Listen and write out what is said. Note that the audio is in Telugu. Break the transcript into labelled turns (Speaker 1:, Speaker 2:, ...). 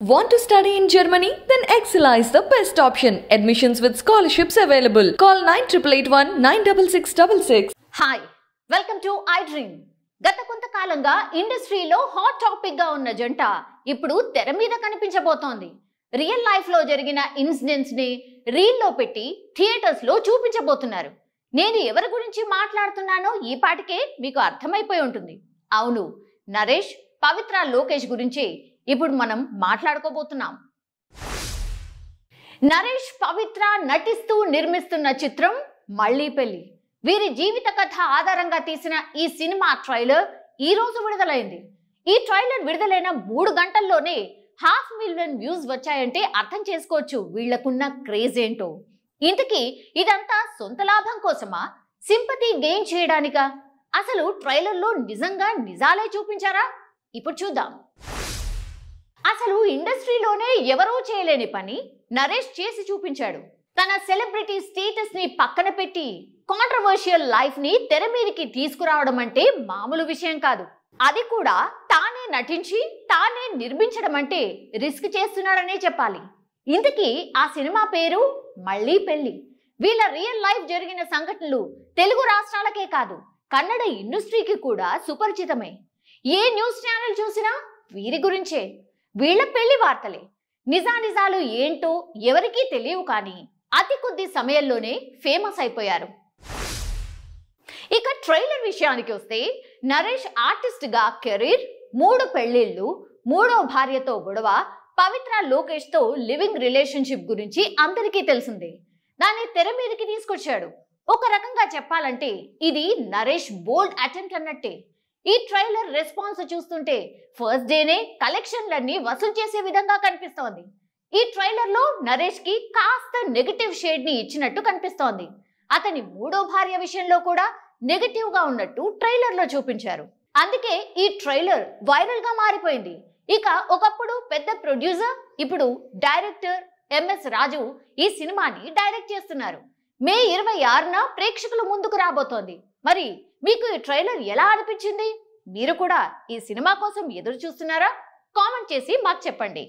Speaker 1: Want to study in Germany? Then Excella is the best option. Admissions with scholarships available. Call 9881 96666. Hi, welcome to iDream. గత కొంతకాలంగా ఇండస్ట్రీలో హాట్ టాపిక్గా ఉన్న జంట ఇప్పుడు తెర మీద కనిపించబోతోంది రియల్ లైఫ్లో జరిగిన రీల్ రీల్లో పెట్టి థియేటర్స్లో చూపించబోతున్నారు నేను ఎవరి గురించి మాట్లాడుతున్నానో ఈ పాటికే మీకు అర్థమైపోయి ఉంటుంది అవును నరేష్ పవిత్ర లోకేష్ గురించి ఇప్పుడు మనం మాట్లాడుకోబోతున్నాం నరేష్ పవిత్ర నటిస్తూ నిర్మిస్తున్న చిత్రం మళ్ళీ పెళ్లి వీరి జీవిత కథ ఆధారంగా తీసిన ఈ సినిమా ట్రైలర్ ఈ రోజు విడుదలైంది ఈ ట్రైలర్ విడుదలైన మూడు గంటల్లోనే హాఫ్ మిలియన్ వ్యూస్ వచ్చాయంటే అర్థం చేసుకోవచ్చు వీళ్లకున్న క్రేజ్ ఏంటో ఇంతకీ ఇదంతా సొంత లాభం కోసమా సింపతి గెయిన్ చేయడానిక అసలు ట్రైలర్లో నిజంగా నిజాలే చూపించారా ఇప్పుడు చూద్దాం అసలు ఇండస్ట్రీలోనే ఎవరూ చేయలేని పని నరేష్ చేసి చూపించాడు తన సెలబ్రిటీ స్టేటస్ ని పక్కన పెట్టి కాంట్రవర్షియల్ లైఫ్ ని తెర మీదకి తీసుకురావడం అంటే మామూలు విషయం కాదు అది కూడా తానే నటించి తానే నిర్మించడం అంటే రిస్క్ చేస్తున్నాడనే చెప్పాలి ఇంతకీ ఆ సినిమా పేరు మళ్ళీ పెళ్లి వీళ్ళ రియల్ లైఫ్ జరిగిన సంఘటనలు తెలుగు రాష్ట్రాలకే కాదు కన్నడ ఇండస్ట్రీకి కూడా సుపరిచితమే ఏ న్యూస్ ఛానల్ చూసినా వీరి గురించే వీళ్ళ పెళ్లి వార్తలే నిజానిజాలు ఏంటో ఎవరికీ తెలియవు కానీ అతి కొద్ది సమయంలోనే ఫేమస్ అయిపోయారు ఇక ట్రైలర్ విషయానికి వస్తే నరేష్ ఆర్టిస్ట్గా కెరీర్ మూడు పెళ్లిళ్ళు మూడో భార్యతో గొడవ పవిత్ర లోకేష్తో లివింగ్ రిలేషన్షిప్ గురించి అందరికీ తెలిసిందే దాన్ని తెర మీదకి తీసుకొచ్చాడు ఒక రకంగా చెప్పాలంటే ఇది నరేష్ బోల్డ్ అటెంప్ట్ అన్నట్టే ఈ ట్రైలర్ రెస్పాన్స్ చూస్తుంటే ఫస్ట్ డేనే కలెక్షన్లన్నీ వసూలు చేసే విధంగా కనిపిస్తోంది ఈ ట్రైలర్లో నరేష్ కి కాస్త నెగటివ్ షేడ్ ని ఇచ్చినట్టు కనిపిస్తోంది అతని మూడో భార్య విషయంలో కూడా నెగటివ్ గా ఉన్నట్టు ట్రైలర్ లో చూపించారు అందుకే ఈ ట్రైలర్ వైరల్ గా మారిపోయింది ఇక ఒకప్పుడు పెద్ద ప్రొడ్యూసర్ ఇప్పుడు డైరెక్టర్ ఎంఎస్ రాజు ఈ సినిమాని డైరెక్ట్ చేస్తున్నారు మే ఇరవై ఆరున ప్రేక్షకుల ముందుకు రాబోతోంది మరి మీకు ఈ ట్రైలర్ ఎలా అనిపించింది మీరు కూడా ఈ సినిమా కోసం ఎదురు చూస్తున్నారా కామెంట్ చేసి మాకు చెప్పండి